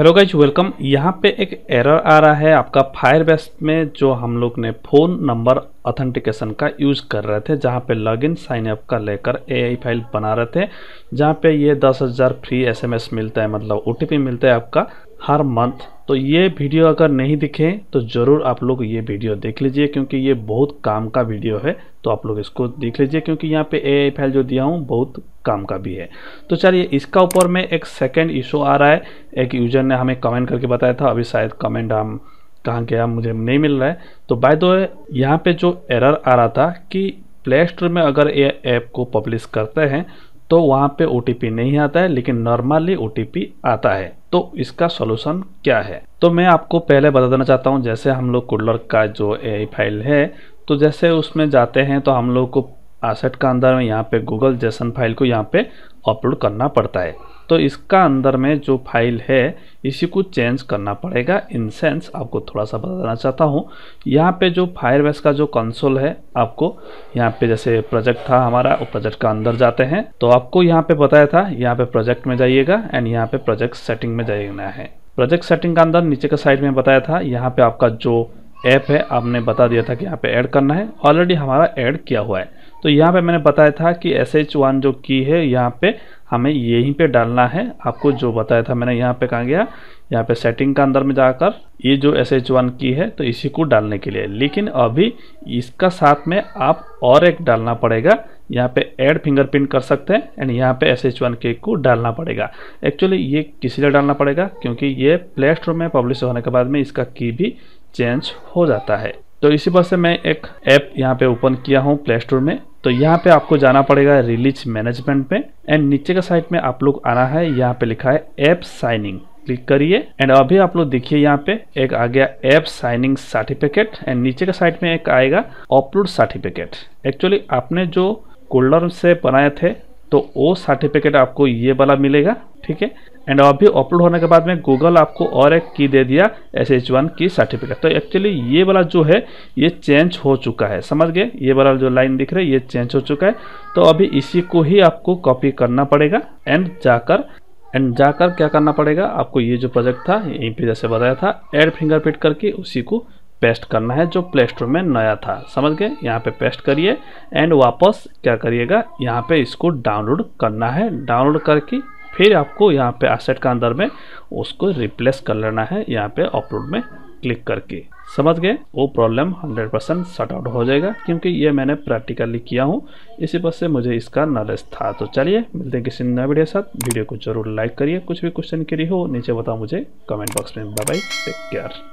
hello guys welcome यहाँ पे एक एरर आ रहा है आपका फायर में जो हम लोग ने फ़ोन नंबर ऑथेंटिकेशन का यूज़ कर रहे थे जहाँ पे लॉगिन साइन अप का लेकर एआई फाइल बना रहे थे जहाँ पे ये दस हज़ार फ्री एसएमएस मिलता है मतलब ओटीपी मिलता है आपका हर मंथ तो ये वीडियो अगर नहीं दिखे तो ज़रूर आप लोग ये वीडियो देख लीजिए क्योंकि ये बहुत काम का वीडियो है तो आप लोग इसको देख लीजिए क्योंकि यहाँ पे ए आई फाइल जो दिया हूँ बहुत काम का भी है तो चलिए इसका ऊपर में एक सेकेंड इशू आ रहा है एक यूजर ने हमें कमेंट करके बताया था अभी शायद कमेंट हम कहाँ गया मुझे नहीं मिल रहा है तो बाय दो यहाँ पे जो एरर आ रहा था कि प्ले स्टोर में अगर ये ऐप को पब्लिश करते हैं तो वहाँ पे ओ नहीं आता है लेकिन नॉर्मली ओ आता है तो इसका सोल्यूशन क्या है तो मैं आपको पहले बता देना चाहता हूँ जैसे हम लोग कुल्लर का जो ए फाइल है तो जैसे उसमें जाते हैं तो हम लोग को आसेट का अंदर में यहाँ पे गूगल जैसन फाइल को यहाँ पे अपलोड करना पड़ता है तो इसका अंदर में जो फाइल है इसी को चेंज करना पड़ेगा इन सेंस आपको थोड़ा सा बताना चाहता हूँ यहाँ पे जो वेस का जो कंसोल है आपको यहाँ पे जैसे प्रोजेक्ट था हमारा वो प्रोजेक्ट का अंदर जाते हैं तो आपको यहाँ पे बताया था यहाँ पे प्रोजेक्ट में जाइएगा एंड यहाँ पे प्रोजेक्ट सेटिंग में जाइएगा है प्रोजेक्ट सेटिंग का अंदर नीचे के साइड में बताया था यहाँ पे आपका जो ऐप है आपने बता दिया था कि यहाँ पे ऐड करना है ऑलरेडी हमारा ऐड किया हुआ है तो यहाँ पे मैंने बताया था कि एस एच वन जो की है यहाँ पे हमें यहीं पे डालना है आपको जो बताया था मैंने यहाँ पे कहा गया यहाँ पे सेटिंग का अंदर में जाकर ये जो एस एच वन की है तो इसी को डालने के लिए लेकिन अभी इसका साथ में आप और एक डालना पड़ेगा यहाँ पे ऐड फिंगरप्रिंट कर सकते हैं एंड यहाँ पे एस एच वन के को डालना पड़ेगा एक्चुअली ये किसी लिए डालना पड़ेगा क्योंकि ये प्ले स्टोर में पब्लिश होने के बाद में इसका की भी चेंज हो जाता है तो इसी वजह से मैं एक ऐप यहाँ पे ओपन किया हूँ प्ले स्टोर में तो यहाँ पे आपको जाना पड़ेगा रिलीज मैनेजमेंट पे एंड नीचे का साइड में आप लोग आना है यहाँ पे लिखा है ऐप साइनिंग क्लिक करिए एंड अभी आप लोग देखिए यहाँ पे एक आ गया ऐप साइनिंग सर्टिफिकेट एंड नीचे का साइड में एक आएगा अपलोड सर्टिफिकेट एक्चुअली आपने जो कोल्डर से बनाए थे तो वो सर्टिफिकेट आपको ये वाला मिलेगा ठीक है एंड अभी अपलोड होने के बाद में गूगल आपको और एक की दे दिया एस एच वन की सर्टिफिकेट तो एक्चुअली ये वाला जो है ये चेंज हो चुका है समझ गए ये वाला जो लाइन दिख रहा है ये चेंज हो चुका है तो अभी इसी को ही आपको कॉपी करना पड़ेगा एंड जाकर एंड जाकर क्या करना पड़ेगा आपको ये जो प्रोजेक्ट था यहीं पे जैसे बताया था एड फिंगरप्रिंट करके उसी को पेस्ट करना है जो प्ले स्टोर में नया था समझ गए यहाँ पे पेस्ट करिए एंड वापस क्या करिएगा यहाँ पे इसको डाउनलोड करना है डाउनलोड करके फिर आपको यहाँ पे एसेट के अंदर में उसको रिप्लेस कर लेना है यहाँ पे अपलोड में क्लिक करके समझ गए वो प्रॉब्लम 100% परसेंट शॉर्ट आउट हो जाएगा क्योंकि ये मैंने प्रैक्टिकली किया हूँ इसी पर से मुझे इसका नॉलेज था तो चलिए मिलते हैं किसी नए वीडियो के साथ वीडियो को जरूर लाइक करिए कुछ भी क्वेश्चन के लिए हो नीचे बताओ मुझे कमेंट बॉक्स में बाय टेक केयर